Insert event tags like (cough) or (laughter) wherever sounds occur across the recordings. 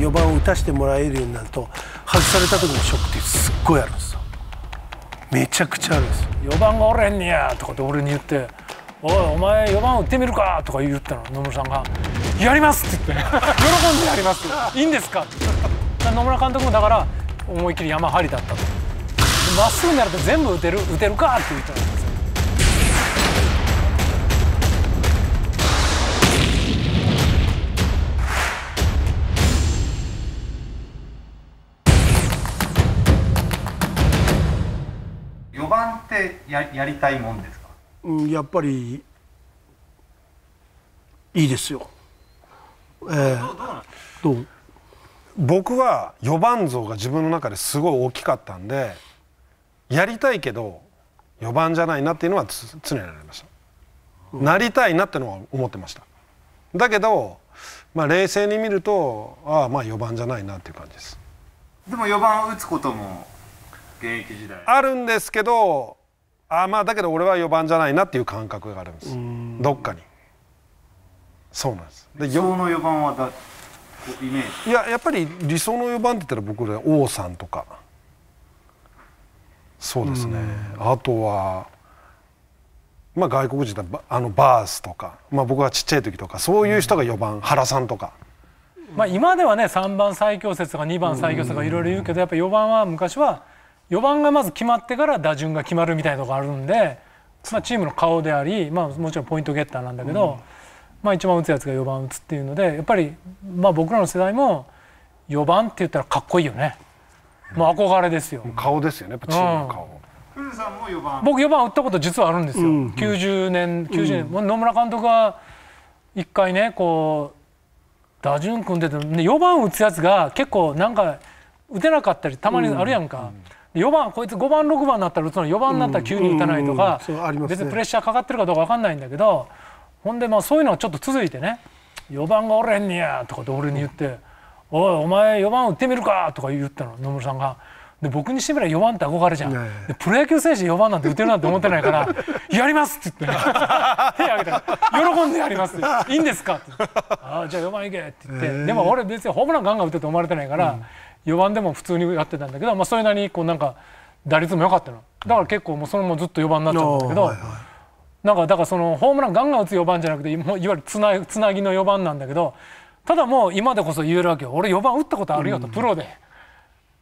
4番を打たせてもらえるようになると外された時のショックってすっごいあるんですよめちゃくちゃあるんですよ4番がおれんねやとかって俺に言って「おいお前4番打ってみるか」とか言ったの野村さんが「やります!」って言って (laughs) 喜んでやりますいいんですか?」野村監督もだから思いっきり山張りだったとまっすぐになると全部打てる打てるかって言ったんですややりたいもんですか、うん、やっぱりいいですよ。えー、どう僕は4番像が自分の中ですごい大きかったんでやりたいけど4番じゃないなっていうのは常になりました、うん、なりたいなってのは思ってましただけど、まあ、冷静に見るとああまあ4番じゃないなっていう感じですでも4番を打つことも現役時代あるんですけどああまあだけど俺は4番じゃないなっていう感覚があるんですどっかにそうなんですで理想の4番はだイメージいややっぱり理想の4番って言ったら僕ら王さんとかそうですねあとはまあ外国人だあのバースとか、まあ、僕がちっちゃい時とかそういう人が4番原さんとか。まあ、今ではね3番最強説とか2番最強説とかいろいろ言うけどやっぱ4番は昔は4番がまず決まってから打順が決まるみたいなとこあるんで、まあ、チームの顔であり、まあ、もちろんポイントゲッターなんだけど、うん、まあ、一番打つやつが4番打つっていうのでやっぱり、まあ、僕らの世代も4番って言ったらかっこいいよね。もう憧れですよ。顔ですよね、やっぱチームの顔。うん、さんも4番僕4番打ったこと実はあるんですよ、うん、90年90年、うん、野村監督が1回ねこう打順組んでて、ね、4番打つやつが結構なんか打てなかったりたまにあるやんか、うんうん4番こいつ5番6番になったら打つのに4番になったら急に打たないとか、ね、別にプレッシャーかかってるかどうか分かんないんだけどほんでまあそういうのがちょっと続いてね4番がおれんねやとかって俺に言って「おいお前4番打ってみるか」とか言ったの野村さんが。で僕にしてみれば4番って憧れじゃん、でプロ野球選手4番なんて打てるなんて思ってないから「やります!」って言って、ね、(laughs) 手挙げたら「喜んでやります」いいんですか?」って「ああじゃあ4番いけ」って言って、でも俺別にホームランガンガン打てて思われてないから、4番でも普通にやってたんだけど、まあ、それなりにこうなんか打率も良かったのだから結構もうそのままずっと4番になっちゃったんだけど、はいはい、なんかだからそのホームランガンガン打つ4番じゃなくていわゆるつなつなぎの4番なんだけどただもう今でこそ言えるわけよ俺4番打ったことあるよと、プロで。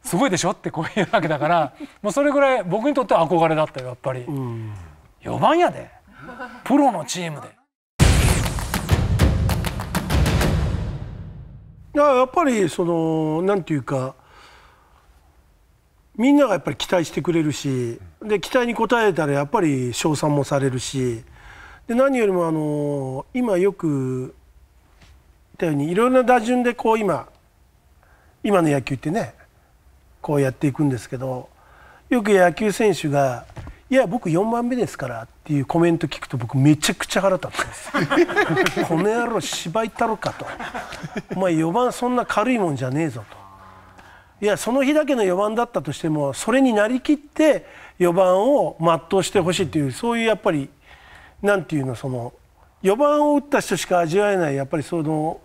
すごいでしょってこう言うわけだから (laughs) もうそれぐらい僕にとっては憧れだったよやっぱり、4番やでプロのチームでややっぱりそのなんていうかみんながやっぱり期待してくれるしで期待に応えたらやっぱり称賛もされるしで何よりもあの今よく言ったようにいろいろな打順でこう今今の野球ってねこうやっていくんですけどよく野球選手がいや僕4番目ですから」っていうコメント聞くと僕めちゃくちゃ腹立つんです「(laughs) この野郎芝居太郎か」と「お前4番そんな軽いもんじゃねえぞ」と「いやその日だけの4番だったとしてもそれになりきって4番を全うしてほしい」っていうそういうやっぱりなんていうのその4番を打った人しか味わえないやっぱりその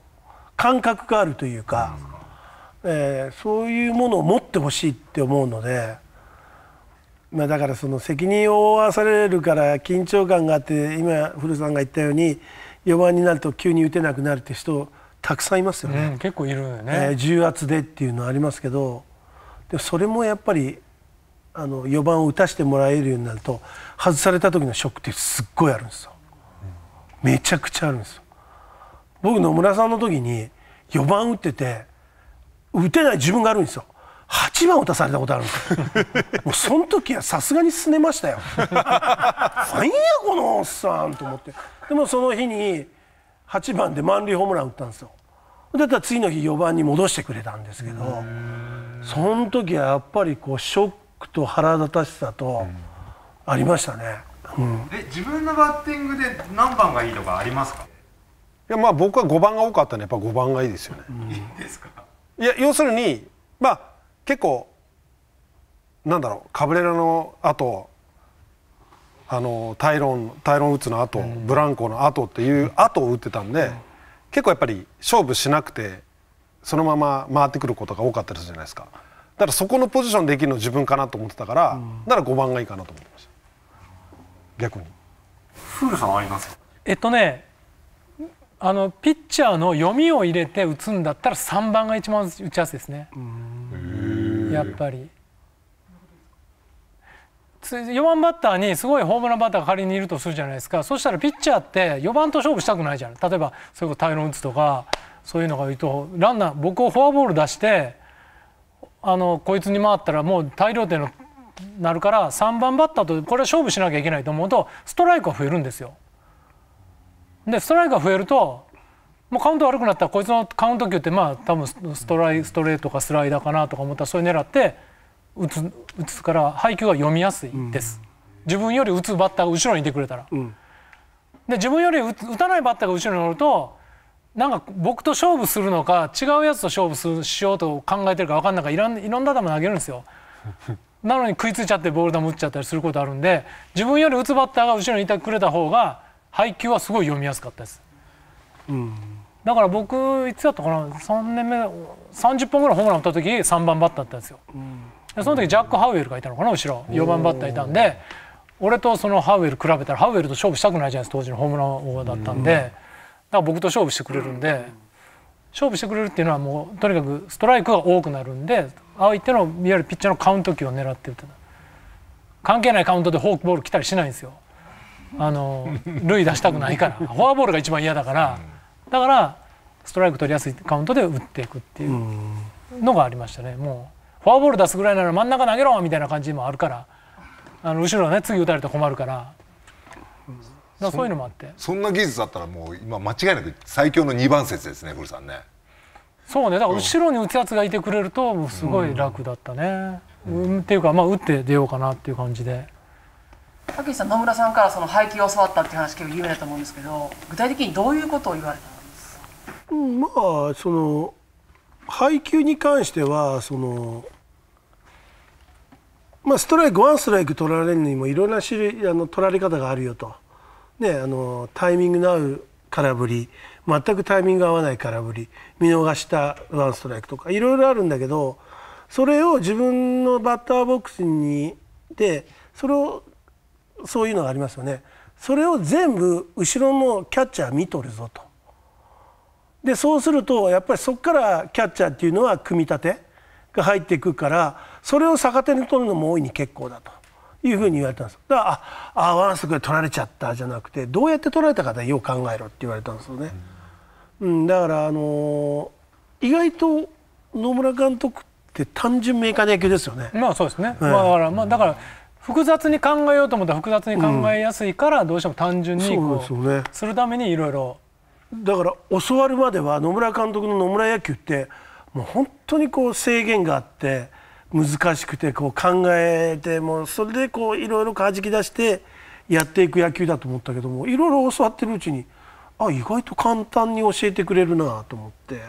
感覚があるというか、えー、そういうものを持ってほしいって思うので。まあ、だからその責任を負わされるから緊張感があって今古さんが言ったように4番になると急に打てなくなるって人たくさんいますよね、うん、結構いるよね、えー、重圧でっていうのはありますけどでそれもやっぱりあの4番を打たせてもらえるようになると外された時のショックってすっごいあるんですよ、めちゃくちゃあるんですよ僕野村さんの時に4番打ってて打てない自分があるんですよ8番を出されたことあるんです (laughs) もうその時はさすがにすねましたよ何やこのおっさんと思ってでもその日に8番で満塁ホームラン打ったんですよだったら次の日4番に戻してくれたんですけどその時はやっぱりこうショックと腹立たしさとありましたね、うん、自分のバッティングで何番がいいとかありますかいやまあ僕は5番が多かったねやっぱ5番がいいですよね、うん、いいですかいや要するにまあ結構なんだろうカブレラの後あのタイロンタイロン・打つの後、うん、ブランコの後っていう後を打ってたんで、うん、結構やっぱり勝負しなくてそのまま回ってくることが多かったりするじゃないですかだからそこのポジションできるの自分かなと思ってたから、うん、だから5番がいいかなと思ってました逆にフールさんありますえっとねあのピッチャーの読みを入れて打つんだったら3番が一番打ちやすいですね。うんやっぱり。4番バッターにすごいホームランバッターが仮にいるとするじゃないですかそしたらピッチャーって4番と勝負したくないじゃん例えばそれこそタイロン打つとかそういうのがいいとランナー僕をフォアボール出してあのこいつに回ったらもう大量点になるから3番バッターとこれは勝負しなきゃいけないと思うとストライクが増えるんですよ。でストライクが増えるとまあ、カウント悪くなったらこいつのカウント球ってまあ多分ストライストレートかスライダーかなとか思ったらそれ狙って打つ打つから配球は読みやすいです、自分より打つバッターが後ろにいてくれたら、うん、で自分より打たないバッターが後ろに乗るとなんか僕と勝負するのか違うやつと勝負するしようと考えてるか分かんないからいろんいろんな球投げるんですよ (laughs) なのに食いついちゃってボール球打っちゃったりすることあるんで自分より打つバッターが後ろにいてくれた方が配球はすごい読みやすかったです。うんだから僕いつだったかな3年目30本ぐらいホームラン打った時3番バッターだったんですよ、でその時ジャック・ハウエルがいたのかな後ろ4番バッターいたんで俺とそのハウエル比べたらハウエルと勝負したくないじゃないですか当時のホームラン王だったんで、だから僕と勝負してくれるんで、勝負してくれるっていうのはもうとにかくストライクが多くなるんで相手のいわゆるピッチャーのカウント球を狙ってって関係ないカウントでフォークボール来たりしないんですよあの (laughs) 塁出したくないからフォアボールが一番嫌だから。だからストライク取りやすいカウントで打っていくっていうのがありましたねもうフォアボール出すぐらいなら真ん中投げろみたいな感じもあるからあの後ろね次打たれて困るからだそういうのもあってそんな技術だったらもう今間違いなく最強の2番説ですね古さんねそうねだから後ろに打つやつがいてくれるとすごい楽だったね、うん、うん、っていうかまあ打って出ようかなっていう感じで武井さん野村さんからその配球を教わったっていう話結構有名だと思うんですけど具体的にどういうことを言われたまあその配球に関してはその、まあ、ストライクワンストライク取られるにもいろんな種類あの取られ方があるよと、ね、あのタイミングの合う空振り全くタイミング合わない空振り見逃したワンストライクとかいろいろあるんだけどそれを自分のバッターボックスにでそれをそういうのがありますよね。それを全部後ろのキャッチャー見とるぞと。でそうするとやっぱりそこからキャッチャーっていうのは組み立てが入っていくからそれを逆手に取るのも大いに結構だというふうに言われたんですだから「ああワンストこれ取られちゃった」じゃなくてどうやって取られたかでよう考えろって言われたんですよね。うん、だからあのー、意外と野村監督って単純明快な野球ですよね。まあそうですね。はい、まあだからまあだから複雑に考えようと思ったら複雑に考えやすいからどうしても単純にこうするためにいろいろだから教わるまでは野村監督の野村野球ってもう本当にこう制限があって難しくてこう考えてもそれでこういろいろかじき出してやっていく野球だと思ったけどもいろいろ教わってるうちにあ意外と簡単に教えてくれるなと思って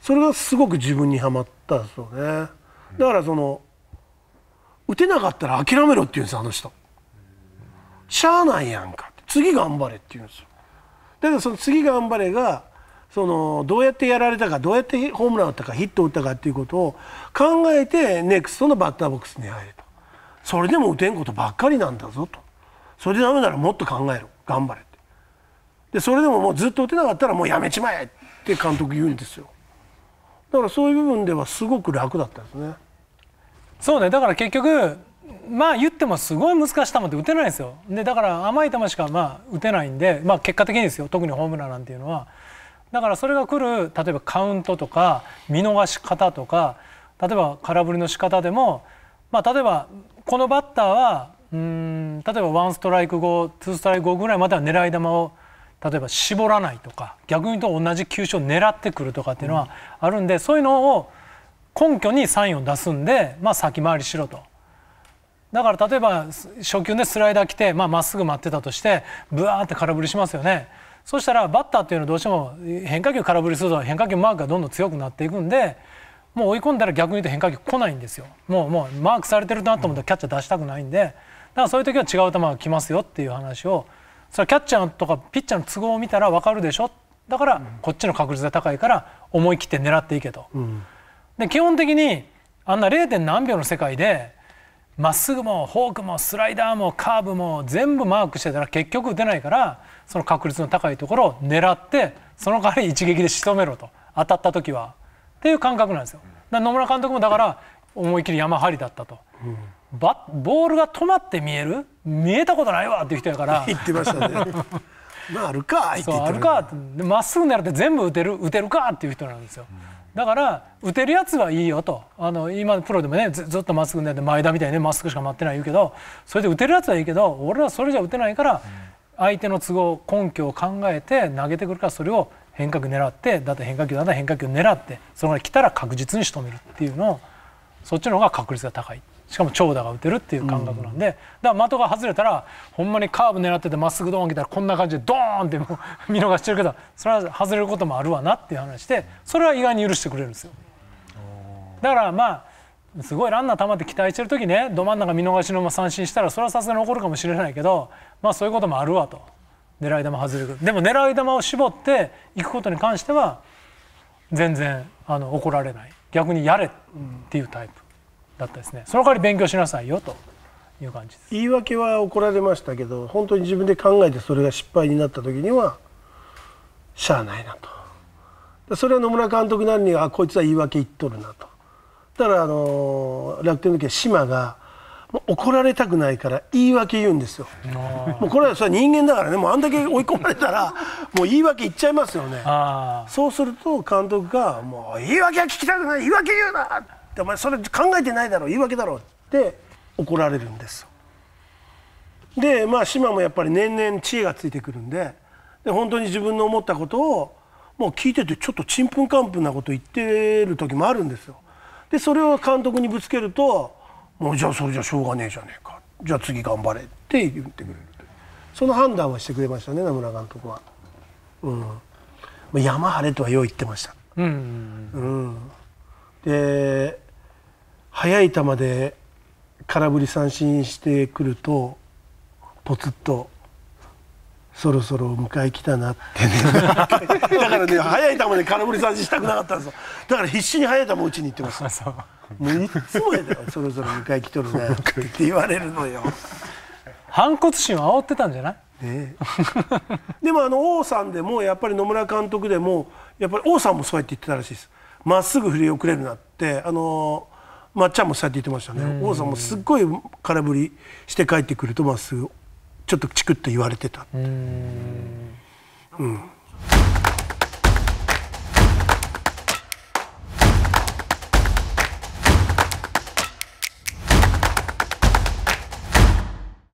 それがすごく自分にはまったんですよねだからその打てなかったら諦めろって言うんですあの人しゃあないやんか次頑張れって言うんですよだその次頑張れがそのどうやってやられたかどうやってホームラン打ったかヒット打ったかっていうことを考えてネクストのバッターボックスに入れとそれでも打てんことばっかりなんだぞとそれでダメならもっと考えろ頑張れってでそれでももうずっと打てなかったらもうやめちまえって監督言うんですよだからそういう部分ではすごく楽だったんですねそうねだから結局まあ言ってもすごい難しい球って打てないんですよでだから甘い球しかまあ打てないんで、まあ、結果的にですよ特にホームランなんていうのはだからそれが来る例えばカウントとか見逃し方とか例えば空振りの仕方でも、まあ、例えばこのバッターはうん例えば1ストライク後2ストライク後ぐらいまでは狙い球を例えば絞らないとか逆に言うと同じ球種を狙ってくるとかっていうのはあるんで、うん、そういうのを根拠にサインを出すんで、まあ、先回りしろと。だから例えば初球でスライダー来てまあ、真っすぐ待ってたとしてブワーって空振りしますよねそしたらバッターっていうのはどうしても変化球空振りすると変化球マークがどんどん強くなっていくんでもう追い込んだら逆に言うと変化球来ないんですよもうもうマークされてるなと思ったらキャッチャー出したくないんでだからそういう時は違う球が来ますよっていう話をそれキャッチャーとかピッチャーの都合を見たら分かるでしょだからこっちの確率が高いから思い切って狙っていけと。で基本的にあんな 0. 何秒の世界でまっすぐもフォークもスライダーもカーブも全部マークしてたら結局打てないからその確率の高いところを狙ってその代わり一撃で仕留めろと当たった時はっていう感覚なんですよ。野村監督もだから思い切り山張りだったと、うん、バボールが止まって見える見えたことないわっていう人やから言ってましたね (laughs) まああるかって言ってまっすぐ狙って全部打てる打てるかっていう人なんですよ、うんだから打てるやつはいいよとあの今のプロでもねずっとまっすぐて前田みたいにねまっすぐしか待ってない言うけどそれで打てるやつはいいけど俺はそれじゃ打てないから相手の都合根拠を考えて投げてくるからそれを変化球狙ってだって変化球だったら変化球狙ってそのまま来たら確実に仕留めるっていうのをそっちの方が確率が高い。しかも長打が打てるっていう感覚なんで、うん、だから的が外れたらほんまにカーブ狙っててまっすぐドーン来たらこんな感じでドーンってもう見逃してるけどそれは外れることもあるわなっていう話でそれは意外に許してくれるんですよ。だからまあすごいランナーまって期待してる時ねど真ん中見逃しのまま三振したらそれはさすがに怒るかもしれないけどまあそういうこともあるわと狙い球外れるでも狙い球を絞っていくことに関しては全然あの怒られない逆にやれっていうタイプ。うんだったですねその代わり勉強しなさいよという感じです言い訳は怒られましたけど本当に自分で考えてそれが失敗になった時にはしゃあないなとそれは野村監督なりにあこいつは言い訳言っとるなとだからあの楽天の時は島が怒られたくないから言い訳言うんですよ、もうこれはそれ人間だからね、もうあんだけ追い込まれたら、(laughs) もう言い訳言っちゃいますよね、そうすると監督が、もう言い訳は聞きたくない、言い訳言うなお前それ考えてないだろ言い訳だろ」って怒られるんですでまあ島もやっぱり年々知恵がついてくるんでで本当に自分の思ったことをもう聞いててちょっとちんぷんかんぷんなこと言ってる時もあるんですよ。でそれを監督にぶつけると「もうじゃあそれじゃしょうがねえじゃねえかじゃあ次頑張れ」って言ってくれるその判断はしてくれましたね名村監督は。うん、山晴れとはよう言ってました。うん、うんうんで速い球で空振り三振してくるとポツッとそろそろ迎え来たなってね (laughs) だからね速い球で空振り三振したくなかったんですよだから必死に速い球打ちに行ってますもういつもやだよそろそろ迎え来とるねって言われるのよ反骨心を煽ってたんじゃないね、でもあの王さんでもやっぱり野村監督でもやっぱり王さんもそうやって言ってたらしいですまっすぐ振り遅れるなってあのまっちゃんもそうやって言ってましたね王さんもすっごい空振りして帰ってくるとまっすぐちょっとチクッと言われてたって。うん